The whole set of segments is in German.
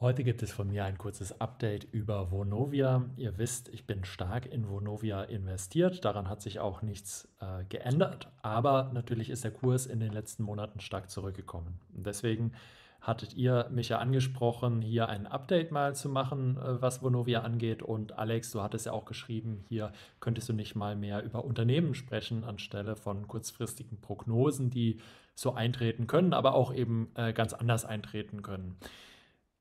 Heute gibt es von mir ein kurzes Update über Vonovia. Ihr wisst, ich bin stark in Vonovia investiert. Daran hat sich auch nichts äh, geändert. Aber natürlich ist der Kurs in den letzten Monaten stark zurückgekommen. Und deswegen hattet ihr mich ja angesprochen, hier ein Update mal zu machen, äh, was Vonovia angeht. Und Alex, du hattest ja auch geschrieben, hier könntest du nicht mal mehr über Unternehmen sprechen, anstelle von kurzfristigen Prognosen, die so eintreten können, aber auch eben äh, ganz anders eintreten können.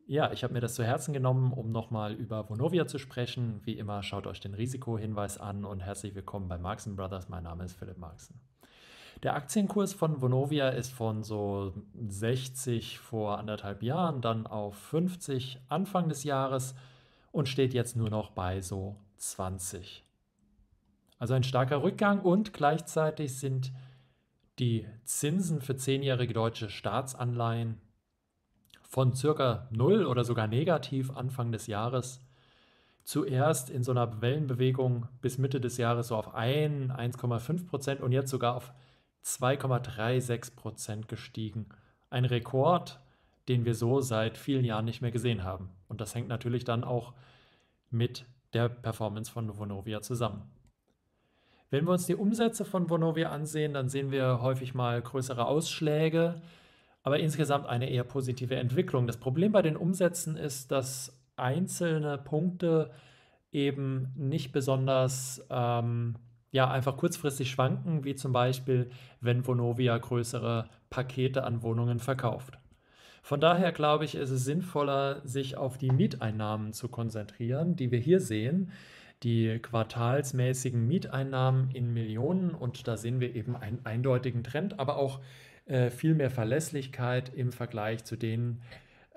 Ja, ich habe mir das zu Herzen genommen, um nochmal über Vonovia zu sprechen. Wie immer, schaut euch den Risikohinweis an und herzlich willkommen bei Marxen Brothers. Mein Name ist Philipp Marxen. Der Aktienkurs von Vonovia ist von so 60 vor anderthalb Jahren dann auf 50 Anfang des Jahres und steht jetzt nur noch bei so 20. Also ein starker Rückgang und gleichzeitig sind die Zinsen für zehnjährige deutsche Staatsanleihen von circa null oder sogar negativ Anfang des Jahres zuerst in so einer Wellenbewegung bis Mitte des Jahres so auf 1,5 Prozent und jetzt sogar auf 2,36 Prozent gestiegen. Ein Rekord, den wir so seit vielen Jahren nicht mehr gesehen haben. Und das hängt natürlich dann auch mit der Performance von Vonovia zusammen. Wenn wir uns die Umsätze von Vonovia ansehen, dann sehen wir häufig mal größere Ausschläge aber insgesamt eine eher positive Entwicklung. Das Problem bei den Umsätzen ist, dass einzelne Punkte eben nicht besonders ähm, ja, einfach kurzfristig schwanken, wie zum Beispiel, wenn Vonovia größere Pakete an Wohnungen verkauft. Von daher glaube ich, ist es sinnvoller, sich auf die Mieteinnahmen zu konzentrieren, die wir hier sehen. Die quartalsmäßigen Mieteinnahmen in Millionen und da sehen wir eben einen eindeutigen Trend, aber auch äh, viel mehr Verlässlichkeit im Vergleich zu den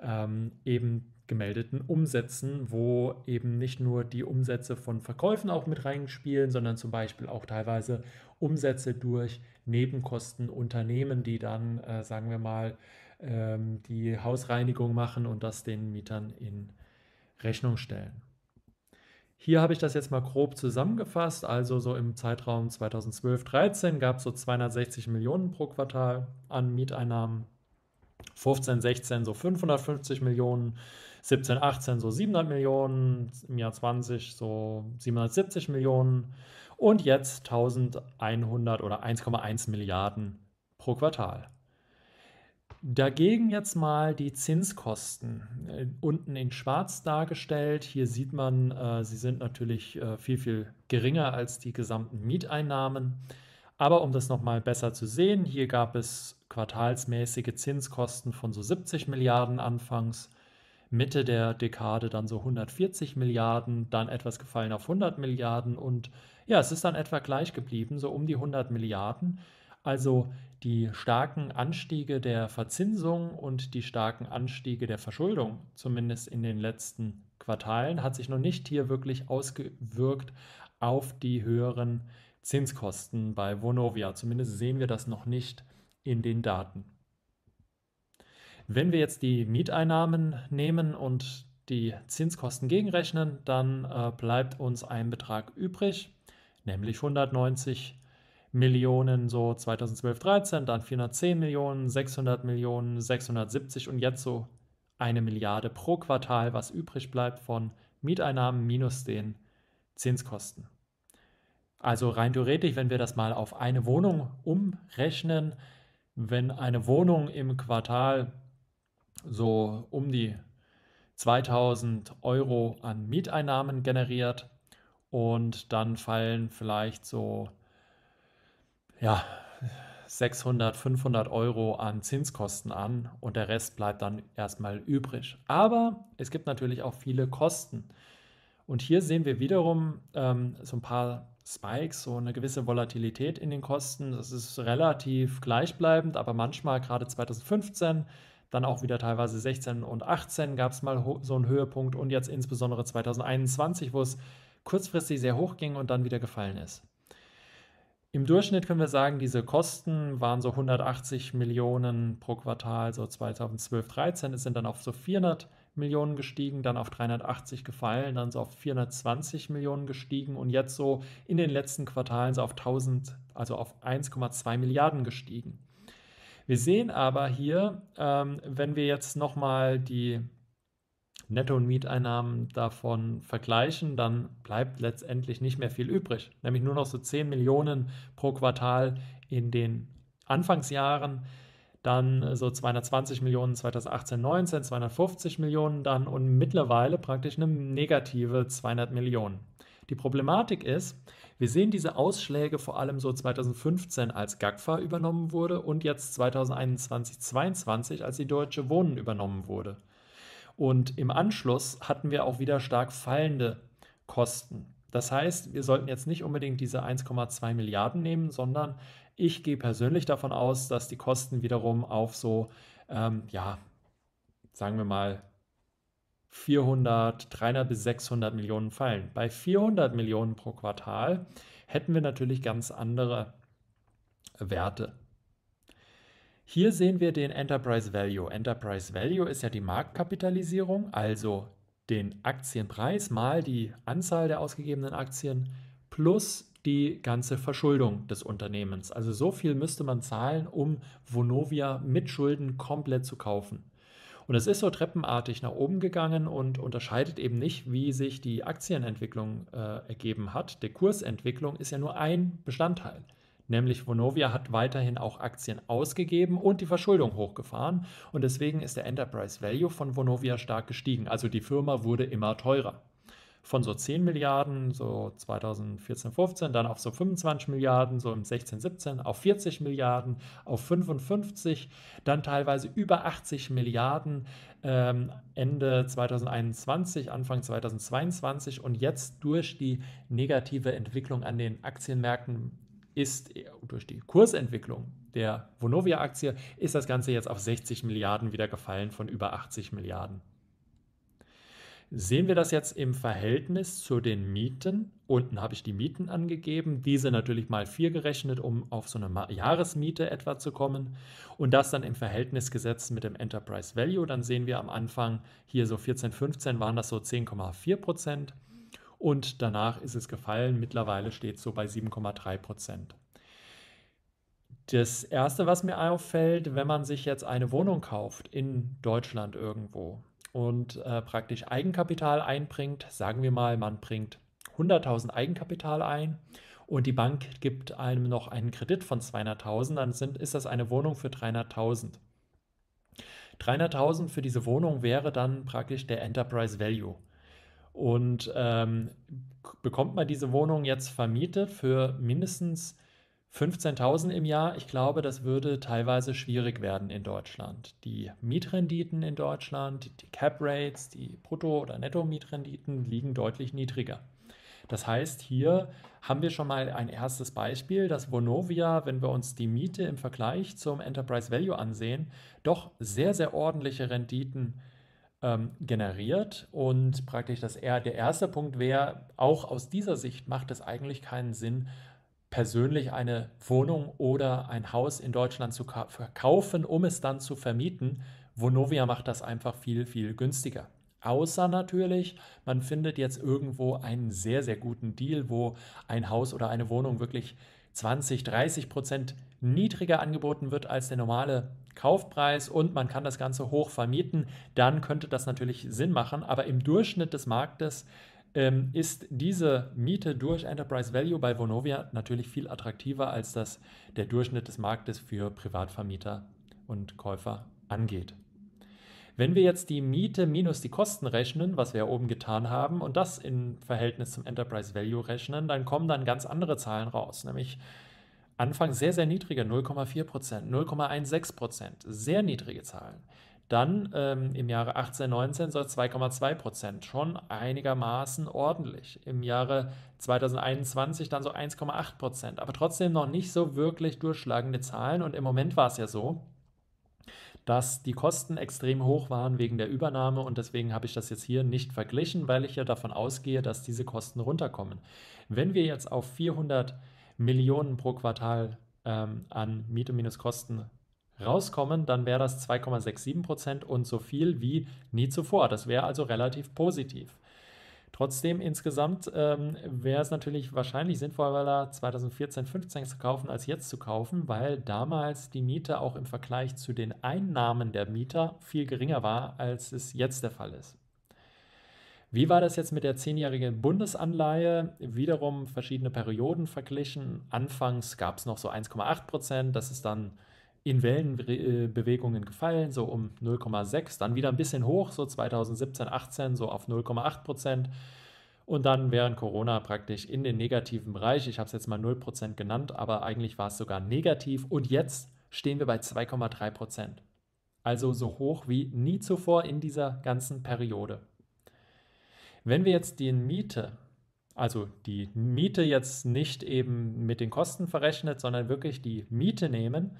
ähm, eben gemeldeten Umsätzen, wo eben nicht nur die Umsätze von Verkäufen auch mit reinspielen, sondern zum Beispiel auch teilweise Umsätze durch Nebenkostenunternehmen, die dann, äh, sagen wir mal, ähm, die Hausreinigung machen und das den Mietern in Rechnung stellen. Hier habe ich das jetzt mal grob zusammengefasst. Also so im Zeitraum 2012-13 gab es so 260 Millionen pro Quartal an Mieteinnahmen. 15, 16 so 550 Millionen, 17, 18 so 700 Millionen, im Jahr 20 so 770 Millionen und jetzt 1100 oder 1,1 Milliarden pro Quartal. Dagegen jetzt mal die Zinskosten. Äh, unten in schwarz dargestellt. Hier sieht man, äh, sie sind natürlich äh, viel, viel geringer als die gesamten Mieteinnahmen. Aber um das nochmal besser zu sehen, hier gab es quartalsmäßige Zinskosten von so 70 Milliarden anfangs, Mitte der Dekade dann so 140 Milliarden, dann etwas gefallen auf 100 Milliarden und ja, es ist dann etwa gleich geblieben, so um die 100 Milliarden. Also die starken Anstiege der Verzinsung und die starken Anstiege der Verschuldung, zumindest in den letzten Quartalen, hat sich noch nicht hier wirklich ausgewirkt auf die höheren Zinskosten bei Vonovia. Zumindest sehen wir das noch nicht in den Daten. Wenn wir jetzt die Mieteinnahmen nehmen und die Zinskosten gegenrechnen, dann äh, bleibt uns ein Betrag übrig, nämlich 190 Euro. Millionen so 2012, 13, dann 410 Millionen, 600 Millionen, 670 und jetzt so eine Milliarde pro Quartal, was übrig bleibt von Mieteinnahmen minus den Zinskosten. Also rein theoretisch, wenn wir das mal auf eine Wohnung umrechnen, wenn eine Wohnung im Quartal so um die 2000 Euro an Mieteinnahmen generiert und dann fallen vielleicht so ja, 600, 500 Euro an Zinskosten an und der Rest bleibt dann erstmal übrig. Aber es gibt natürlich auch viele Kosten. Und hier sehen wir wiederum ähm, so ein paar Spikes, so eine gewisse Volatilität in den Kosten. Das ist relativ gleichbleibend, aber manchmal, gerade 2015, dann auch wieder teilweise 16 und 18 gab es mal so einen Höhepunkt und jetzt insbesondere 2021, wo es kurzfristig sehr hoch ging und dann wieder gefallen ist. Im Durchschnitt können wir sagen, diese Kosten waren so 180 Millionen pro Quartal, so 2012, 13. Es sind dann auf so 400 Millionen gestiegen, dann auf 380 gefallen, dann so auf 420 Millionen gestiegen und jetzt so in den letzten Quartalen so auf 1000, also auf 1,2 Milliarden gestiegen. Wir sehen aber hier, ähm, wenn wir jetzt nochmal die Netto- und Mieteinnahmen davon vergleichen, dann bleibt letztendlich nicht mehr viel übrig. Nämlich nur noch so 10 Millionen pro Quartal in den Anfangsjahren, dann so 220 Millionen 2018, 19, 250 Millionen dann und mittlerweile praktisch eine negative 200 Millionen. Die Problematik ist, wir sehen diese Ausschläge vor allem so 2015, als GAGFA übernommen wurde und jetzt 2021, 2022, als die Deutsche Wohnen übernommen wurde. Und im Anschluss hatten wir auch wieder stark fallende Kosten. Das heißt, wir sollten jetzt nicht unbedingt diese 1,2 Milliarden nehmen, sondern ich gehe persönlich davon aus, dass die Kosten wiederum auf so, ähm, ja, sagen wir mal 400, 300 bis 600 Millionen fallen. Bei 400 Millionen pro Quartal hätten wir natürlich ganz andere Werte. Hier sehen wir den Enterprise Value. Enterprise Value ist ja die Marktkapitalisierung, also den Aktienpreis mal die Anzahl der ausgegebenen Aktien plus die ganze Verschuldung des Unternehmens. Also so viel müsste man zahlen, um Vonovia mit Schulden komplett zu kaufen. Und es ist so treppenartig nach oben gegangen und unterscheidet eben nicht, wie sich die Aktienentwicklung äh, ergeben hat. Die Kursentwicklung ist ja nur ein Bestandteil. Nämlich Vonovia hat weiterhin auch Aktien ausgegeben und die Verschuldung hochgefahren und deswegen ist der Enterprise Value von Vonovia stark gestiegen. Also die Firma wurde immer teurer. Von so 10 Milliarden, so 2014, 15, dann auf so 25 Milliarden, so im 16, 17, auf 40 Milliarden, auf 55, dann teilweise über 80 Milliarden ähm, Ende 2021, Anfang 2022 und jetzt durch die negative Entwicklung an den Aktienmärkten ist äh, durch die Kursentwicklung der Vonovia-Aktie ist das Ganze jetzt auf 60 Milliarden wieder gefallen von über 80 Milliarden. Sehen wir das jetzt im Verhältnis zu den Mieten? Unten habe ich die Mieten angegeben, diese natürlich mal 4 gerechnet, um auf so eine Jahresmiete etwa zu kommen. Und das dann im Verhältnis gesetzt mit dem Enterprise Value. Dann sehen wir am Anfang hier so 14, 15 waren das so 10,4 Prozent und danach ist es gefallen. Mittlerweile steht es so bei 7,3 Prozent. Das Erste, was mir auffällt, wenn man sich jetzt eine Wohnung kauft in Deutschland irgendwo und äh, praktisch Eigenkapital einbringt, sagen wir mal, man bringt 100.000 Eigenkapital ein und die Bank gibt einem noch einen Kredit von 200.000, dann sind, ist das eine Wohnung für 300.000. 300.000 für diese Wohnung wäre dann praktisch der Enterprise Value und ähm, bekommt man diese Wohnung jetzt vermietet für mindestens 15.000 im Jahr, ich glaube, das würde teilweise schwierig werden in Deutschland. Die Mietrenditen in Deutschland, die Cap Rates, die Brutto- oder Netto-Mietrenditen liegen deutlich niedriger. Das heißt, hier haben wir schon mal ein erstes Beispiel, dass Vonovia, wenn wir uns die Miete im Vergleich zum Enterprise Value ansehen, doch sehr, sehr ordentliche Renditen ähm, generiert. Und praktisch das, eher der erste Punkt wäre, auch aus dieser Sicht macht es eigentlich keinen Sinn, persönlich eine Wohnung oder ein Haus in Deutschland zu verkaufen, um es dann zu vermieten. Vonovia macht das einfach viel, viel günstiger. Außer natürlich, man findet jetzt irgendwo einen sehr, sehr guten Deal, wo ein Haus oder eine Wohnung wirklich 20, 30 Prozent niedriger angeboten wird als der normale Kaufpreis und man kann das Ganze hoch vermieten, dann könnte das natürlich Sinn machen. Aber im Durchschnitt des Marktes ähm, ist diese Miete durch Enterprise Value bei Vonovia natürlich viel attraktiver, als das der Durchschnitt des Marktes für Privatvermieter und Käufer angeht. Wenn wir jetzt die Miete minus die Kosten rechnen, was wir ja oben getan haben, und das im Verhältnis zum Enterprise Value rechnen, dann kommen dann ganz andere Zahlen raus, nämlich Anfang sehr, sehr niedrige 0,4%, 0,16%, sehr niedrige Zahlen. Dann ähm, im Jahre 18, 19 so 2,2 schon einigermaßen ordentlich. Im Jahre 2021 dann so 1,8 aber trotzdem noch nicht so wirklich durchschlagende Zahlen. Und im Moment war es ja so, dass die Kosten extrem hoch waren wegen der Übernahme und deswegen habe ich das jetzt hier nicht verglichen, weil ich ja davon ausgehe, dass diese Kosten runterkommen. Wenn wir jetzt auf 400 Millionen pro Quartal ähm, an Miete minus Kosten rauskommen, dann wäre das 2,67 Prozent und so viel wie nie zuvor. Das wäre also relativ positiv. Trotzdem insgesamt ähm, wäre es natürlich wahrscheinlich sinnvoller, 2014, 15 zu kaufen, als jetzt zu kaufen, weil damals die Miete auch im Vergleich zu den Einnahmen der Mieter viel geringer war, als es jetzt der Fall ist. Wie war das jetzt mit der zehnjährigen Bundesanleihe? Wiederum verschiedene Perioden verglichen. Anfangs gab es noch so 1,8 Prozent, das ist dann in Wellenbewegungen äh, gefallen, so um 0,6, dann wieder ein bisschen hoch, so 2017, 18, so auf 0,8 Prozent. Und dann während Corona praktisch in den negativen Bereich. Ich habe es jetzt mal 0 Prozent genannt, aber eigentlich war es sogar negativ. Und jetzt stehen wir bei 2,3 Prozent. Also so hoch wie nie zuvor in dieser ganzen Periode. Wenn wir jetzt die Miete also die Miete jetzt nicht eben mit den Kosten verrechnet, sondern wirklich die Miete nehmen,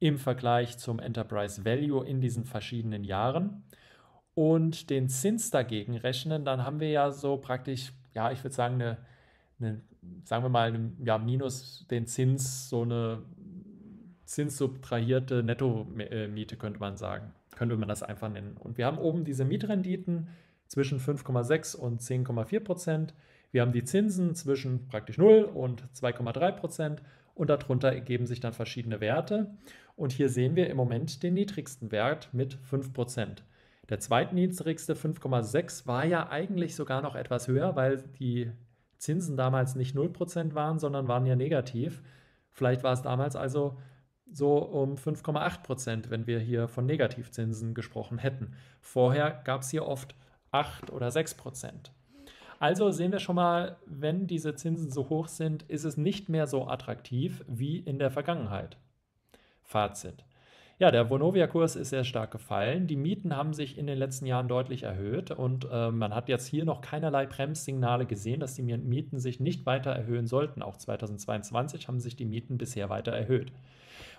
im Vergleich zum Enterprise Value in diesen verschiedenen Jahren und den Zins dagegen rechnen, dann haben wir ja so praktisch, ja, ich würde sagen, eine, eine, sagen wir mal, ja, minus den Zins, so eine zinssubtrahierte Netto-Miete, äh, könnte man sagen. Könnte man das einfach nennen. Und wir haben oben diese Mietrenditen zwischen 5,6 und 10,4 Prozent. Wir haben die Zinsen zwischen praktisch 0 und 2,3 Prozent und darunter ergeben sich dann verschiedene Werte. Und hier sehen wir im Moment den niedrigsten Wert mit 5%. Der zweitniedrigste 5,6 war ja eigentlich sogar noch etwas höher, weil die Zinsen damals nicht 0% waren, sondern waren ja negativ. Vielleicht war es damals also so um 5,8 wenn wir hier von Negativzinsen gesprochen hätten. Vorher gab es hier oft 8 oder 6 Also sehen wir schon mal, wenn diese Zinsen so hoch sind, ist es nicht mehr so attraktiv wie in der Vergangenheit. Fazit. Ja, der Vonovia-Kurs ist sehr stark gefallen. Die Mieten haben sich in den letzten Jahren deutlich erhöht und äh, man hat jetzt hier noch keinerlei Bremssignale gesehen, dass die Mieten sich nicht weiter erhöhen sollten. Auch 2022 haben sich die Mieten bisher weiter erhöht.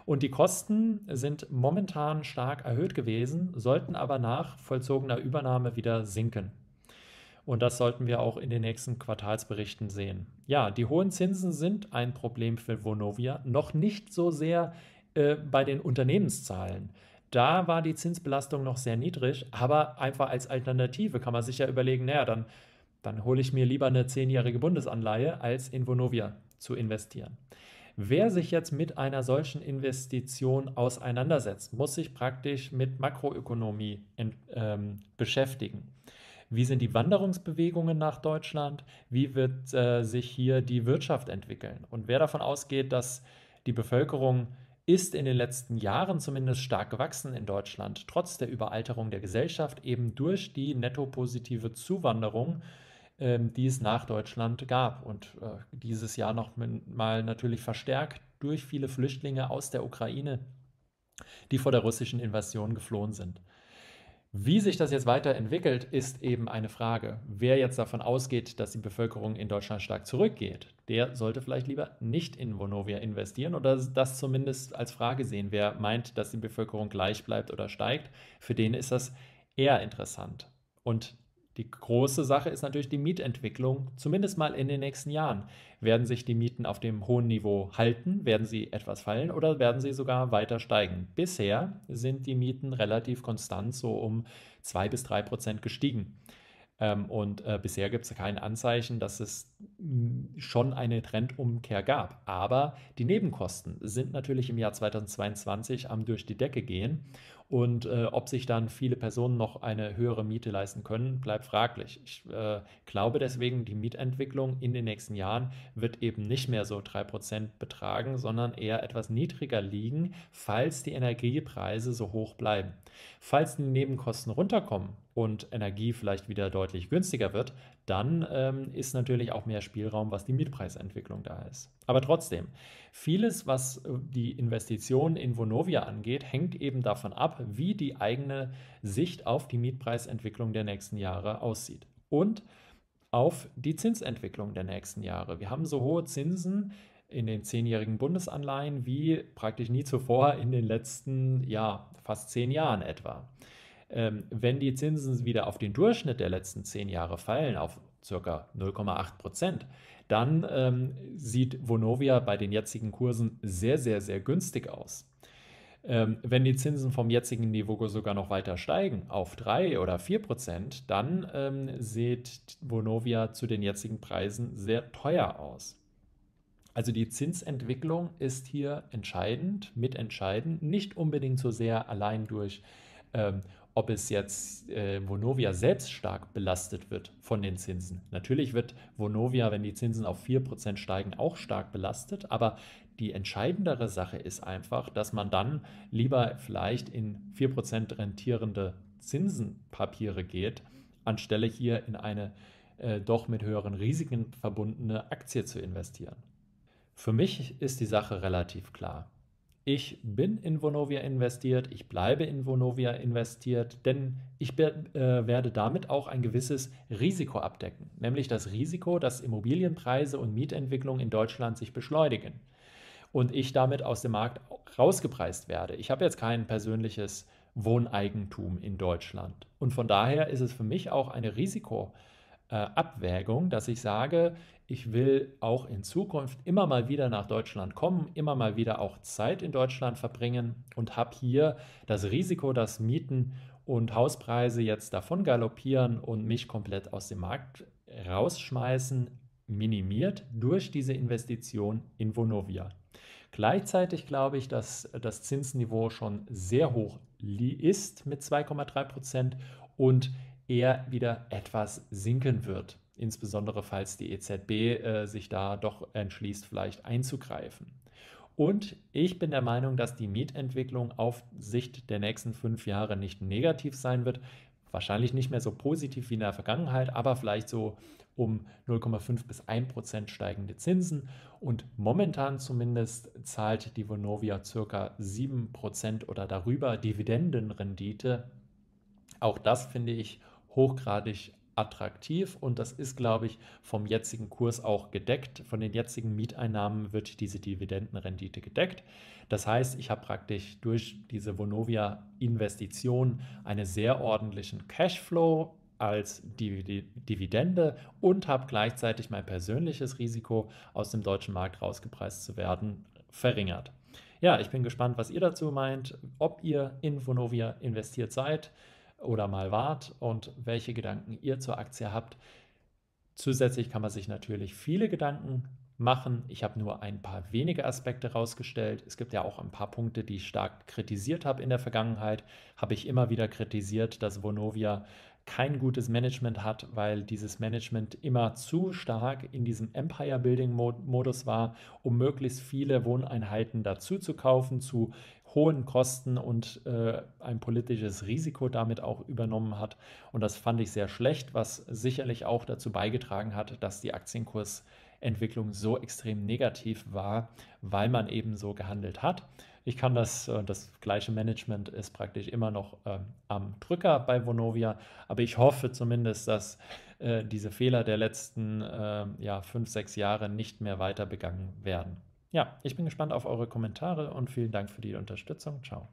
Und die Kosten sind momentan stark erhöht gewesen, sollten aber nach vollzogener Übernahme wieder sinken. Und das sollten wir auch in den nächsten Quartalsberichten sehen. Ja, die hohen Zinsen sind ein Problem für Vonovia. Noch nicht so sehr äh, bei den Unternehmenszahlen. Da war die Zinsbelastung noch sehr niedrig, aber einfach als Alternative kann man sich ja überlegen, naja, dann, dann hole ich mir lieber eine zehnjährige Bundesanleihe, als in Vonovia zu investieren. Wer sich jetzt mit einer solchen Investition auseinandersetzt, muss sich praktisch mit Makroökonomie ähm, beschäftigen. Wie sind die Wanderungsbewegungen nach Deutschland? Wie wird äh, sich hier die Wirtschaft entwickeln? Und wer davon ausgeht, dass die Bevölkerung ist in den letzten Jahren zumindest stark gewachsen in Deutschland, trotz der Überalterung der Gesellschaft, eben durch die netto positive Zuwanderung, ähm, die es nach Deutschland gab und äh, dieses Jahr noch mal natürlich verstärkt durch viele Flüchtlinge aus der Ukraine, die vor der russischen Invasion geflohen sind. Wie sich das jetzt weiterentwickelt, ist eben eine Frage. Wer jetzt davon ausgeht, dass die Bevölkerung in Deutschland stark zurückgeht, der sollte vielleicht lieber nicht in Vonovia investieren oder das zumindest als Frage sehen. Wer meint, dass die Bevölkerung gleich bleibt oder steigt, für den ist das eher interessant. Und die große Sache ist natürlich die Mietentwicklung, zumindest mal in den nächsten Jahren. Werden sich die Mieten auf dem hohen Niveau halten? Werden sie etwas fallen oder werden sie sogar weiter steigen? Bisher sind die Mieten relativ konstant, so um 2 bis 3 Prozent gestiegen. Ähm, und äh, bisher gibt es kein Anzeichen, dass es mm, schon eine Trendumkehr gab. Aber die Nebenkosten sind natürlich im Jahr 2022 am durch die Decke gehen. Und äh, ob sich dann viele Personen noch eine höhere Miete leisten können, bleibt fraglich. Ich äh, glaube deswegen, die Mietentwicklung in den nächsten Jahren wird eben nicht mehr so 3% betragen, sondern eher etwas niedriger liegen, falls die Energiepreise so hoch bleiben. Falls die Nebenkosten runterkommen und Energie vielleicht wieder deutlich günstiger wird, dann ähm, ist natürlich auch mehr Spielraum, was die Mietpreisentwicklung da ist. Aber trotzdem, vieles, was äh, die Investition in Vonovia angeht, hängt eben davon ab, wie die eigene Sicht auf die Mietpreisentwicklung der nächsten Jahre aussieht. Und auf die Zinsentwicklung der nächsten Jahre. Wir haben so hohe Zinsen in den zehnjährigen Bundesanleihen wie praktisch nie zuvor in den letzten ja, fast zehn Jahren etwa ähm, wenn die Zinsen wieder auf den Durchschnitt der letzten zehn Jahre fallen, auf ca. 0,8 Prozent, dann ähm, sieht Vonovia bei den jetzigen Kursen sehr, sehr, sehr günstig aus. Ähm, wenn die Zinsen vom jetzigen Niveau sogar noch weiter steigen, auf 3 oder 4 Prozent, dann ähm, sieht Vonovia zu den jetzigen Preisen sehr teuer aus. Also die Zinsentwicklung ist hier entscheidend, mitentscheidend, nicht unbedingt so sehr allein durch ähm, ob es jetzt äh, Vonovia selbst stark belastet wird von den Zinsen. Natürlich wird Vonovia, wenn die Zinsen auf 4% steigen, auch stark belastet, aber die entscheidendere Sache ist einfach, dass man dann lieber vielleicht in 4% rentierende Zinsenpapiere geht, anstelle hier in eine äh, doch mit höheren Risiken verbundene Aktie zu investieren. Für mich ist die Sache relativ klar ich bin in Vonovia investiert, ich bleibe in Vonovia investiert, denn ich äh, werde damit auch ein gewisses Risiko abdecken, nämlich das Risiko, dass Immobilienpreise und Mietentwicklung in Deutschland sich beschleunigen und ich damit aus dem Markt rausgepreist werde. Ich habe jetzt kein persönliches Wohneigentum in Deutschland und von daher ist es für mich auch eine Risikoabwägung, äh, dass ich sage, ich will auch in Zukunft immer mal wieder nach Deutschland kommen, immer mal wieder auch Zeit in Deutschland verbringen und habe hier das Risiko, dass Mieten und Hauspreise jetzt davon galoppieren und mich komplett aus dem Markt rausschmeißen, minimiert durch diese Investition in Vonovia. Gleichzeitig glaube ich, dass das Zinsniveau schon sehr hoch ist mit 2,3 Prozent und eher wieder etwas sinken wird insbesondere falls die EZB äh, sich da doch entschließt, vielleicht einzugreifen. Und ich bin der Meinung, dass die Mietentwicklung auf Sicht der nächsten fünf Jahre nicht negativ sein wird. Wahrscheinlich nicht mehr so positiv wie in der Vergangenheit, aber vielleicht so um 0,5 bis 1 Prozent steigende Zinsen. Und momentan zumindest zahlt die Vonovia circa 7 Prozent oder darüber Dividendenrendite. Auch das finde ich hochgradig attraktiv und das ist, glaube ich, vom jetzigen Kurs auch gedeckt. Von den jetzigen Mieteinnahmen wird diese Dividendenrendite gedeckt. Das heißt, ich habe praktisch durch diese Vonovia-Investition einen sehr ordentlichen Cashflow als Dividende und habe gleichzeitig mein persönliches Risiko, aus dem deutschen Markt rausgepreist zu werden, verringert. Ja, ich bin gespannt, was ihr dazu meint, ob ihr in Vonovia investiert seid oder mal wart und welche Gedanken ihr zur Aktie habt. Zusätzlich kann man sich natürlich viele Gedanken machen. Ich habe nur ein paar wenige Aspekte rausgestellt. Es gibt ja auch ein paar Punkte, die ich stark kritisiert habe in der Vergangenheit. Habe ich immer wieder kritisiert, dass Vonovia kein gutes Management hat, weil dieses Management immer zu stark in diesem Empire-Building-Modus war, um möglichst viele Wohneinheiten dazu zu kaufen, zu hohen Kosten und äh, ein politisches Risiko damit auch übernommen hat. Und das fand ich sehr schlecht, was sicherlich auch dazu beigetragen hat, dass die Aktienkursentwicklung so extrem negativ war, weil man eben so gehandelt hat. Ich kann das, äh, das gleiche Management ist praktisch immer noch ähm, am Drücker bei Vonovia, aber ich hoffe zumindest, dass äh, diese Fehler der letzten ähm, ja, fünf, sechs Jahre nicht mehr weiter begangen werden. Ja, ich bin gespannt auf eure Kommentare und vielen Dank für die Unterstützung. Ciao.